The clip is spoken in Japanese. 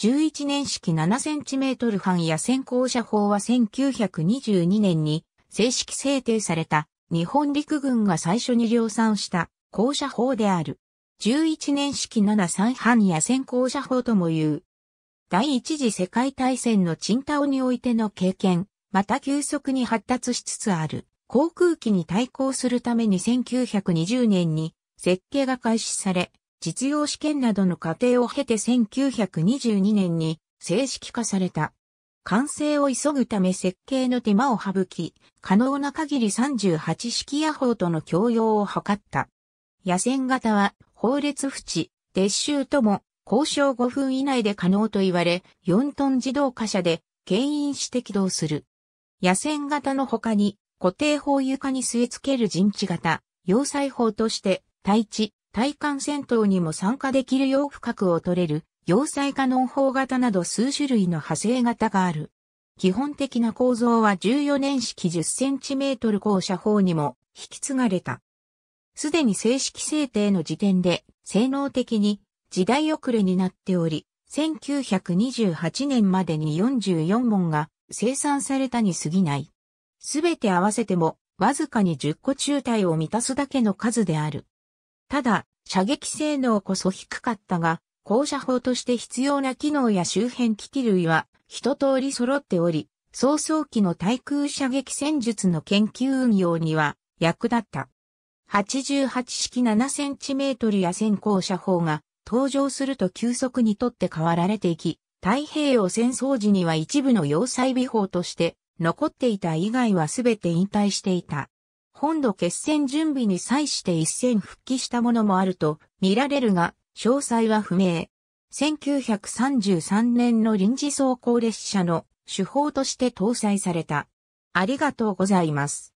11年式7センチメートル半や先行車法は1922年に正式制定された日本陸軍が最初に量産した校舎法である。11年式73半や先行車法とも言う。第一次世界大戦のチンにおいての経験、また急速に発達しつつある航空機に対抗するために1920年に設計が開始され、実用試験などの過程を経て1922年に正式化された。完成を急ぐため設計の手間を省き、可能な限り38式野砲との共用を図った。野戦型は、砲列淵、撤収とも、交渉5分以内で可能と言われ、4トン自動貨車で、牽引して起動する。野戦型の他に、固定砲床に据え付ける陣地型、要塞砲として、対地、対艦戦闘にも参加できる用深くを取れる、要塞化。農砲型など数種類の派生型がある。基本的な構造は14年式 10cm 高射砲にも引き継がれた。すでに正式制定の時点で性能的に時代遅れになっており、1928年までに44門が生産されたに過ぎない。すべて合わせてもわずかに10個中隊を満たすだけの数である。ただ、射撃性能こそ低かったが、高射砲として必要な機能や周辺機器類は一通り揃っており、早々期の対空射撃戦術の研究運用には役立った。88式7センチメートルや先行射砲が登場すると急速にとって変わられていき、太平洋戦争時には一部の要塞美砲として残っていた以外は全て引退していた。本土決戦準備に際して一戦復帰したものもあると見られるが、詳細は不明。1933年の臨時走行列車の手法として搭載された。ありがとうございます。